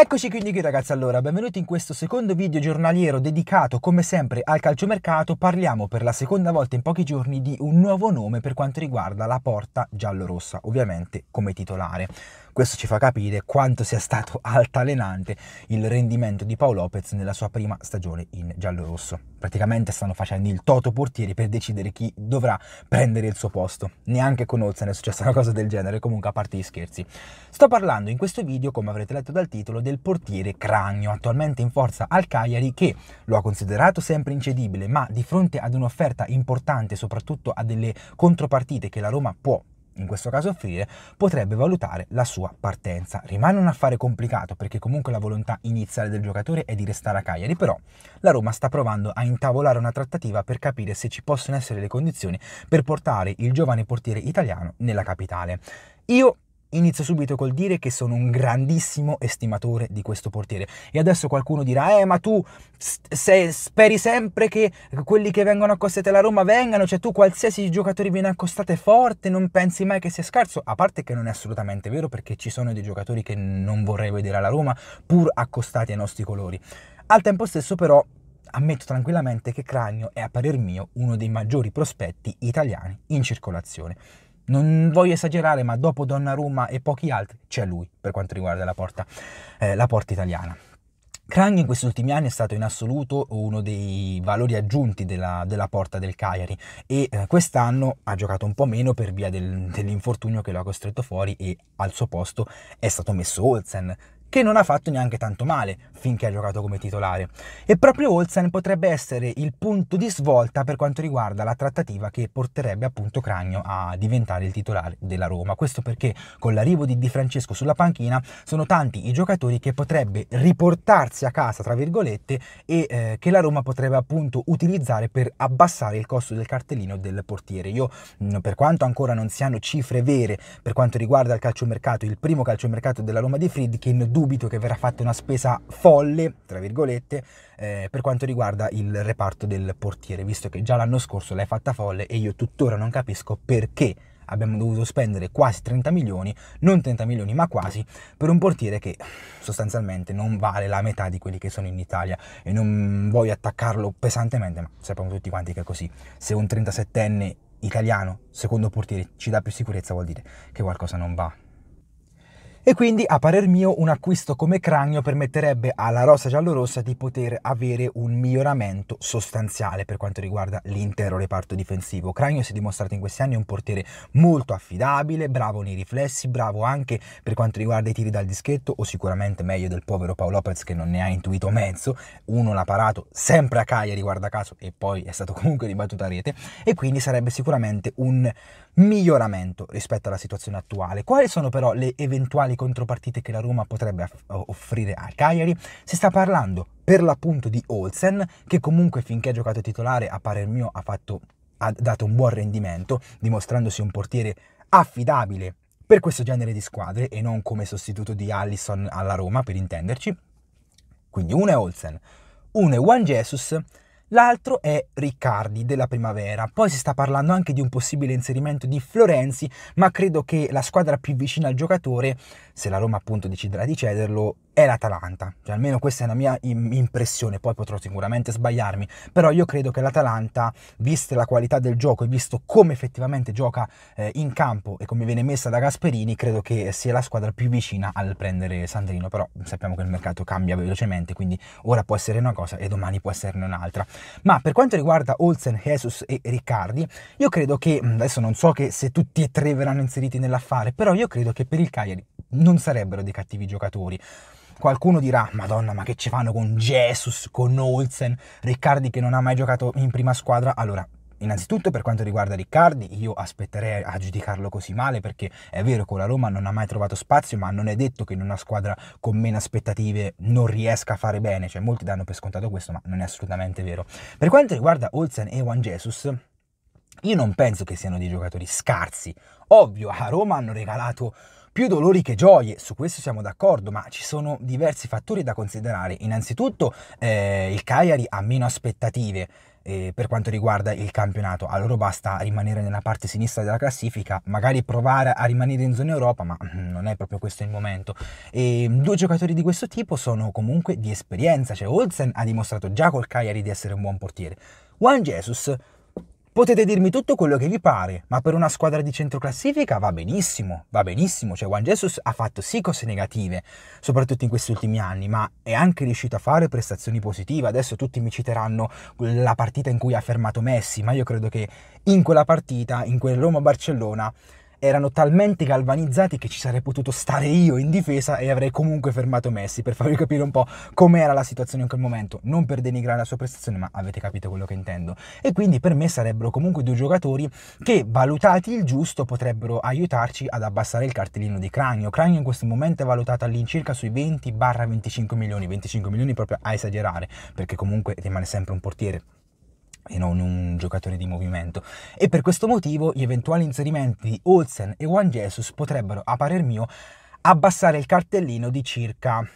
Eccoci quindi qui ragazzi, allora, benvenuti in questo secondo video giornaliero dedicato come sempre al calciomercato. Parliamo per la seconda volta in pochi giorni di un nuovo nome per quanto riguarda la porta giallorossa, ovviamente come titolare. Questo ci fa capire quanto sia stato altalenante il rendimento di Paolo Lopez nella sua prima stagione in giallo-rosso. Praticamente stanno facendo il toto portieri per decidere chi dovrà prendere il suo posto. Neanche con Olsen è successa una cosa del genere, comunque a parte gli scherzi. Sto parlando in questo video, come avrete letto dal titolo, del portiere Cragno, attualmente in forza al Cagliari, che lo ha considerato sempre incedibile, ma di fronte ad un'offerta importante, soprattutto a delle contropartite che la Roma può in questo caso offrire, potrebbe valutare la sua partenza. Rimane un affare complicato perché comunque la volontà iniziale del giocatore è di restare a Cagliari, però la Roma sta provando a intavolare una trattativa per capire se ci possono essere le condizioni per portare il giovane portiere italiano nella capitale. Io Inizio subito col dire che sono un grandissimo estimatore di questo portiere. E adesso qualcuno dirà: Eh, ma tu se, speri sempre che quelli che vengono accostati alla Roma vengano, cioè tu qualsiasi giocatore viene accostato è forte, non pensi mai che sia scarso. A parte che non è assolutamente vero, perché ci sono dei giocatori che non vorrei vedere alla Roma, pur accostati ai nostri colori. Al tempo stesso, però, ammetto tranquillamente che Cragno è, a parer mio, uno dei maggiori prospetti italiani in circolazione non voglio esagerare, ma dopo Donnarumma e pochi altri c'è lui per quanto riguarda la porta, eh, la porta italiana. Krang in questi ultimi anni è stato in assoluto uno dei valori aggiunti della, della porta del Cagliari e eh, quest'anno ha giocato un po' meno per via del, dell'infortunio che lo ha costretto fuori e al suo posto è stato messo Olsen, che non ha fatto neanche tanto male finché ha giocato come titolare. E proprio Olsen potrebbe essere il punto di svolta per quanto riguarda la trattativa che porterebbe appunto Cragno a diventare il titolare della Roma. Questo perché con l'arrivo di Di Francesco sulla panchina sono tanti i giocatori che potrebbe riportarsi a casa, tra virgolette, e eh, che la Roma potrebbe appunto utilizzare per abbassare il costo del cartellino del portiere. Io, mm, per quanto ancora non siano cifre vere per quanto riguarda il calciomercato, il primo calciomercato della Roma di Friedkin, dubito che verrà fatta una spesa folle, tra virgolette, eh, per quanto riguarda il reparto del portiere, visto che già l'anno scorso l'hai fatta folle e io tuttora non capisco perché abbiamo dovuto spendere quasi 30 milioni, non 30 milioni ma quasi, per un portiere che sostanzialmente non vale la metà di quelli che sono in Italia e non voglio attaccarlo pesantemente, ma sappiamo tutti quanti che è così. Se un 37enne italiano, secondo portiere, ci dà più sicurezza vuol dire che qualcosa non va e quindi, a parer mio, un acquisto come cranio permetterebbe alla rossa giallorossa di poter avere un miglioramento sostanziale per quanto riguarda l'intero reparto difensivo. Cranio si è dimostrato in questi anni un portiere molto affidabile, bravo nei riflessi, bravo anche per quanto riguarda i tiri dal dischetto, o sicuramente meglio del povero Paolo Lopez che non ne ha intuito mezzo. Uno l'ha parato sempre a Cagliari, guarda caso, e poi è stato comunque ribattuto a rete. E quindi sarebbe sicuramente un miglioramento rispetto alla situazione attuale. Quali sono però le eventuali contropartite che la Roma potrebbe offrire a Cagliari. Si sta parlando per l'appunto di Olsen, che comunque finché ha giocato titolare a parer mio ha, fatto, ha dato un buon rendimento, dimostrandosi un portiere affidabile per questo genere di squadre e non come sostituto di Allison alla Roma, per intenderci. Quindi uno è Olsen, uno è Juan Jesus L'altro è Riccardi della primavera. Poi si sta parlando anche di un possibile inserimento di Florenzi, ma credo che la squadra più vicina al giocatore, se la Roma appunto deciderà di cederlo, è l'Atalanta, cioè, almeno questa è la mia impressione, poi potrò sicuramente sbagliarmi, però io credo che l'Atalanta, vista la qualità del gioco e visto come effettivamente gioca eh, in campo e come viene messa da Gasperini, credo che sia la squadra più vicina al prendere Sandrino, però sappiamo che il mercato cambia velocemente, quindi ora può essere una cosa e domani può esserne un'altra. Ma per quanto riguarda Olsen, Jesus e Riccardi, io credo che, adesso non so che se tutti e tre verranno inseriti nell'affare, però io credo che per il Cagliari non sarebbero dei cattivi giocatori. Qualcuno dirà, madonna, ma che ci fanno con Jesus, con Olsen, Riccardi che non ha mai giocato in prima squadra? Allora, innanzitutto per quanto riguarda Riccardi, io aspetterei a giudicarlo così male perché è vero che con la Roma non ha mai trovato spazio, ma non è detto che in una squadra con meno aspettative non riesca a fare bene, cioè molti danno per scontato questo, ma non è assolutamente vero. Per quanto riguarda Olsen e Juan Jesus, io non penso che siano dei giocatori scarsi. Ovvio, a Roma hanno regalato più dolori che gioie, su questo siamo d'accordo, ma ci sono diversi fattori da considerare. Innanzitutto eh, il Cagliari ha meno aspettative eh, per quanto riguarda il campionato, a loro basta rimanere nella parte sinistra della classifica, magari provare a rimanere in zona Europa, ma mm, non è proprio questo il momento. E mm, due giocatori di questo tipo sono comunque di esperienza, cioè Olsen ha dimostrato già col Cagliari di essere un buon portiere. Juan Jesus Potete dirmi tutto quello che vi pare, ma per una squadra di centroclassifica va benissimo, va benissimo, cioè Juan Jesus ha fatto sì cose negative, soprattutto in questi ultimi anni, ma è anche riuscito a fare prestazioni positive, adesso tutti mi citeranno la partita in cui ha fermato Messi, ma io credo che in quella partita, in quel Roma-Barcellona, erano talmente galvanizzati che ci sarei potuto stare io in difesa e avrei comunque fermato Messi per farvi capire un po' com'era la situazione in quel momento, non per denigrare la sua prestazione, ma avete capito quello che intendo. E quindi per me sarebbero comunque due giocatori che valutati il giusto potrebbero aiutarci ad abbassare il cartellino di Cranio. Cranio in questo momento è valutato all'incirca sui 20-25 milioni, 25 milioni proprio a esagerare, perché comunque rimane sempre un portiere e non un giocatore di movimento e per questo motivo gli eventuali inserimenti di Olsen e Juan Jesus potrebbero, a parer mio, abbassare il cartellino di circa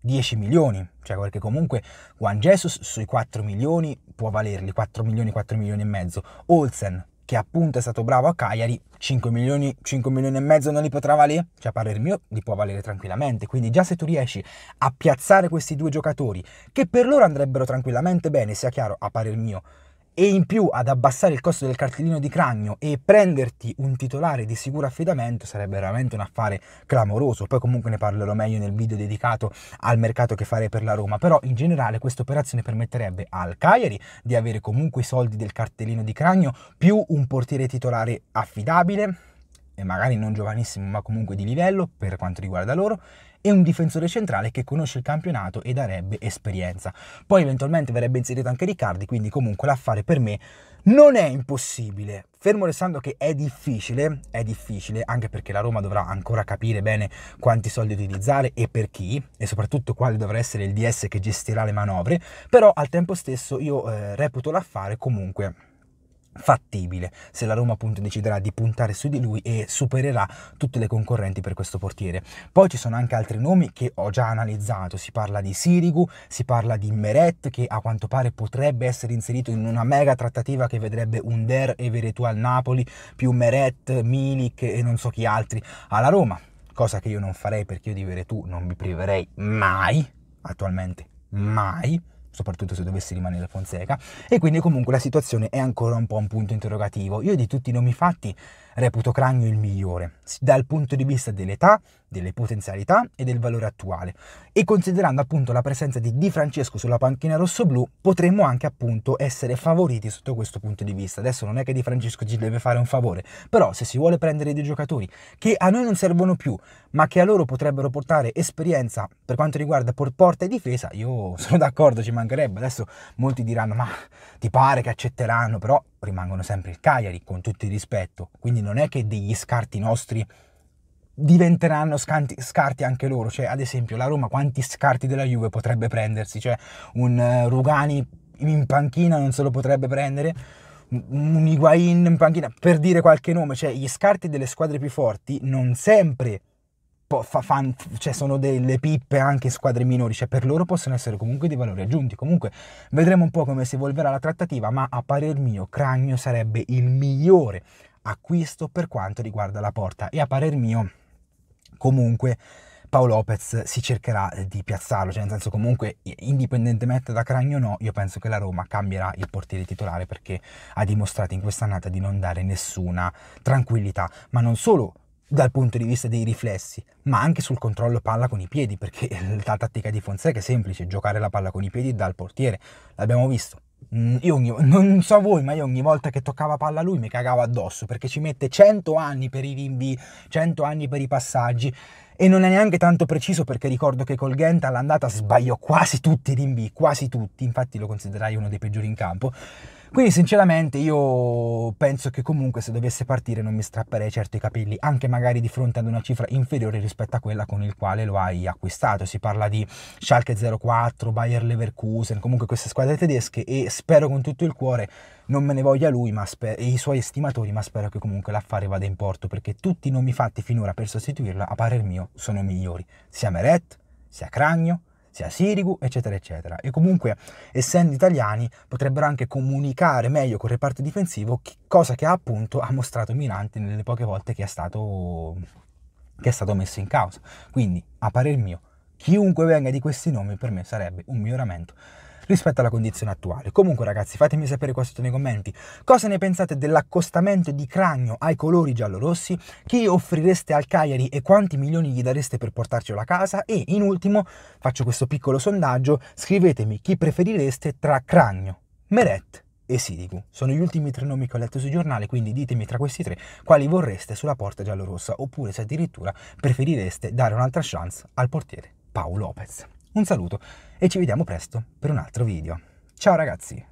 10 milioni, cioè perché comunque Juan Jesus sui 4 milioni può valerli, 4 milioni, 4 milioni e mezzo, Olsen che appunto è stato bravo a Cagliari, 5 milioni, 5 milioni e mezzo non li potrà valere? Cioè, a parer mio, li può valere tranquillamente. Quindi, già se tu riesci a piazzare questi due giocatori, che per loro andrebbero tranquillamente bene, sia chiaro, a parer mio, e in più ad abbassare il costo del cartellino di cranio e prenderti un titolare di sicuro affidamento sarebbe veramente un affare clamoroso, poi comunque ne parlerò meglio nel video dedicato al mercato che farei per la Roma, però in generale questa operazione permetterebbe al Cagliari di avere comunque i soldi del cartellino di cranio più un portiere titolare affidabile e magari non giovanissimo ma comunque di livello per quanto riguarda loro e un difensore centrale che conosce il campionato e darebbe esperienza. Poi eventualmente verrebbe inserito anche Riccardi, quindi comunque l'affare per me non è impossibile. Fermo restando che è difficile, è difficile anche perché la Roma dovrà ancora capire bene quanti soldi utilizzare e per chi e soprattutto quale dovrà essere il DS che gestirà le manovre, però al tempo stesso io eh, reputo l'affare comunque fattibile se la Roma appunto deciderà di puntare su di lui e supererà tutte le concorrenti per questo portiere. Poi ci sono anche altri nomi che ho già analizzato, si parla di Sirigu, si parla di Meret che a quanto pare potrebbe essere inserito in una mega trattativa che vedrebbe Under e Veretù al Napoli, più Meret, Milik e non so chi altri alla Roma, cosa che io non farei perché io di Veretù non mi priverei mai, attualmente mai, soprattutto se dovesse rimanere Fonseca, e quindi comunque la situazione è ancora un po' un punto interrogativo. Io di tutti i nomi fatti reputo Cragno il migliore, dal punto di vista dell'età, delle potenzialità e del valore attuale. E considerando appunto la presenza di Di Francesco sulla panchina rosso-blu, potremmo anche appunto essere favoriti sotto questo punto di vista. Adesso non è che Di Francesco ci deve fare un favore, però se si vuole prendere dei giocatori che a noi non servono più, ma che a loro potrebbero portare esperienza per quanto riguarda porta e difesa, io sono d'accordo, ci mancherebbe. Adesso molti diranno ma ti pare che accetteranno, però rimangono sempre il Cagliari con tutto il rispetto, quindi non è che degli scarti nostri diventeranno scanti, scarti anche loro, cioè ad esempio la Roma quanti scarti della Juve potrebbe prendersi, cioè un eh, Rugani in panchina non se lo potrebbe prendere, un Higuain in panchina, per dire qualche nome, cioè gli scarti delle squadre più forti non sempre fa, fan, cioè sono delle pippe anche in squadre minori, cioè per loro possono essere comunque dei valori aggiunti. Comunque vedremo un po' come si evolverà la trattativa, ma a parer mio Cragno sarebbe il migliore acquisto per quanto riguarda la porta e a parer mio comunque Paolo Lopez si cercherà di piazzarlo, cioè nel senso comunque indipendentemente da Cragno o no, io penso che la Roma cambierà il portiere titolare perché ha dimostrato in quest'annata di non dare nessuna tranquillità, ma non solo dal punto di vista dei riflessi, ma anche sul controllo palla con i piedi, perché la tattica di Fonseca è semplice, giocare la palla con i piedi dal portiere, l'abbiamo visto, Mm, io ogni, non so voi, ma io ogni volta che toccava palla lui mi cagavo addosso perché ci mette 100 anni per i rinvii, 100 anni per i passaggi e non è neanche tanto preciso perché ricordo che col Ghent all'andata sbagliò quasi tutti i rinvii, quasi tutti, infatti lo considerai uno dei peggiori in campo. Quindi sinceramente io penso che comunque se dovesse partire non mi strapperei certo i capelli, anche magari di fronte ad una cifra inferiore rispetto a quella con il quale lo hai acquistato. Si parla di Schalke 04, Bayer Leverkusen, comunque queste squadre tedesche e spero con tutto il cuore non me ne voglia lui sper- e i suoi estimatori, ma spero che comunque l'affare vada in porto perché tutti i nomi fatti finora per sostituirla, a parer mio, sono migliori. Sia Meret, sia Cragno, sia Sirigu, eccetera, eccetera. E comunque, essendo italiani, potrebbero anche comunicare meglio col reparto difensivo, cosa che appunto ha mostrato Mirante nelle poche volte che è stato, che è stato messo in causa. Quindi, a parer mio, chiunque venga di questi nomi per me sarebbe un miglioramento rispetto alla condizione attuale. Comunque ragazzi fatemi sapere qua sotto nei commenti cosa ne pensate dell'accostamento di cranio ai colori giallorossi, chi offrireste al Cagliari e quanti milioni gli dareste per portarcelo a casa e in ultimo faccio questo piccolo sondaggio, scrivetemi chi preferireste tra cranio, Meret e Sidigu. Sono gli ultimi tre nomi che ho letto sui giornali, quindi ditemi tra questi tre quali vorreste sulla porta giallorossa, oppure se addirittura preferireste dare un'altra chance al portiere Paolo Lopez. Un saluto e ci vediamo presto per un altro video. Ciao ragazzi!